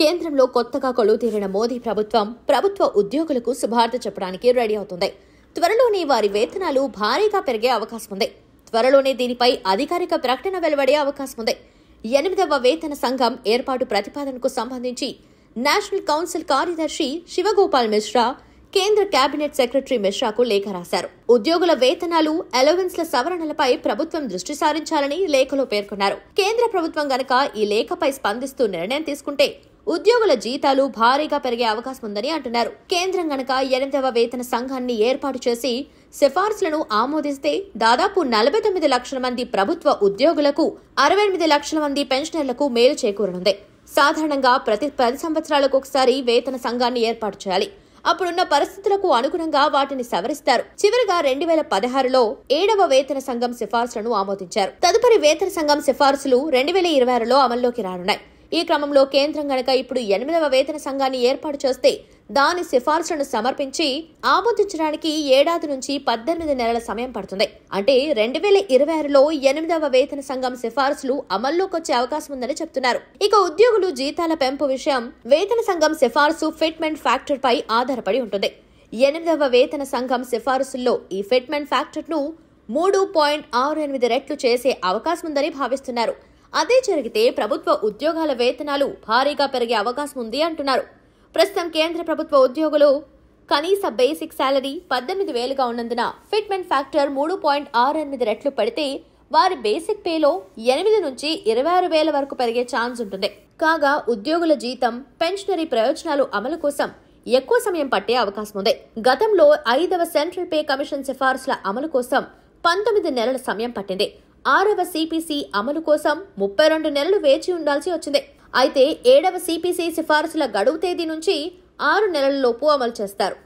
కేంద్రంలో కొత్తగా తీరిన మోదీ ప్రభుత్వం ప్రభుత్వ ఉద్యోగులకు శుభార్త చెప్పడానికి రెడీ అవుతుంది త్వరలోనే వారి వేతనాలు భారీగా పెరిగే అవకాశం ఉంది త్వరలోనే దీనిపై అధికారిక ప్రకటన వెలువడే అవకాశం ఉంది ఎనిమిదవ వేతన సంఘం ఏర్పాటు ప్రతిపాదనకు సంబంధించి నేషనల్ కౌన్సిల్ కార్యదర్శి శివగోపాల్ మిశ్రా కేంద్ర కేబినెట్ సెక్రటరీ మిశ్రాకు లేఖ రాశారు ఉద్యోగుల వేతనాలు అలవెన్స్ల సవరణలపై ప్రభుత్వం దృష్టి సారించాలని లేఖలో పేర్కొన్నారు కేంద్ర ప్రభుత్వం గనక ఈ లేఖపై స్పందిస్తూ నిర్ణయం తీసుకుంటే ఉద్యోగుల జీతాలు భారీగా పెరిగే అవకాశం ఉందని అంటున్నారు కేంద్రం గనక ఎనిమిదవ వేతన సంఘాన్ని ఏర్పాటు చేసి సిఫార్సులను ఆమోదిస్తే దాదాపు నలభై తొమ్మిది లక్షల మంది ప్రభుత్వ ఉద్యోగులకు అరవై ఎనిమిది లక్షల మంది పెన్షనర్లకు మేలు చేకూరనుంది సాధారణంగా ప్రతి పది సంవత్సరాలకు ఒకసారి వేతన సంఘాన్ని ఏర్పాటు చేయాలి అప్పుడున్న పరిస్థితులకు అనుగుణంగా వాటిని సవరిస్తారు చివరిగా రెండు వేల పదహారులో ఏడవ వేతన సంఘం సిఫార్సులను ఆమోదించారు తదుపరి వేతన సంఘం సిఫార్సులు రెండు వేల ఇరవై ఆరులో అమల్లోకి రానున్నాయి ఈ క్రమంలో కేంద్రం గనక ఇప్పుడు ఎనిమిదవ వేతన సంఘాన్ని ఏర్పాటు చేస్తే దాని సిఫార్సులను సమర్పించి ఆమోదించడానికి ఏడాది నుంచి పద్దెనిమిది నెలల సమయం పడుతుంది అంటే రెండు వేల ఇరవై ఆరులో ఎనిమిదవ వేతన సంఘం సిఫార్సులు అమల్లోకి వచ్చే అవకాశం ఉందని చెప్తున్నారు ఇక ఉద్యోగులు జీతాల పెంపు విషయం వేతన సంఘం సిఫార్సు ఫిట్మెంట్ ఫ్యాక్టర్ పై ఆధారపడి ఉంటుంది ఎనిమిదవ వేతన సంఘం సిఫార్సుల్లో ఈ ఫిట్మెంట్ ఫ్యాక్టర్ను మూడు పాయింట్ ఆరు ఎనిమిది రెట్లు చేసే అవకాశం ఉందని భావిస్తున్నారు అదే జరిగితే ప్రభుత్వ ఉద్యోగాల వేతనాలు భారీగా పెరిగే అవకాశం ఉంది అంటున్నారు ప్రస్తుతం కేంద్ర ప్రభుత్వ ఉద్యోగులు కనీస బేసిక్ శాలరీ పద్దెనిమిది వేలుగా ఉన్నందున ఫిట్మెంట్ ఫ్యాక్టర్ మూడు పాయింట్ ఆరు ఎనిమిది రెట్లు పడితే వారి బేసిక్ పేలో ఎనిమిది నుంచి ఇరవై ఆరు వేల వరకు పెరిగే ఛాన్స్ ఉంటుంది కాగా ఉద్యోగుల జీతం పెన్షనరీ ప్రయోజనాలు అమలు కోసం ఎక్కువ సమయం పట్టే అవకాశం ఉంది గతంలో ఐదవ సెంట్రల్ పే కమిషన్ సిఫార్సుల అమలు కోసం పంతొమ్మిది నెలల సమయం పట్టింది ఆరవ సిపిసి అమలు కోసం ముప్పై రెండు నెలలు వేచి ఉండాల్సి వచ్చింది అయితే ఏడవ సిపిసి సిఫార్సుల గడువు తేదీ నుంచి ఆరు నెలలలోపు అమలు చేస్తారు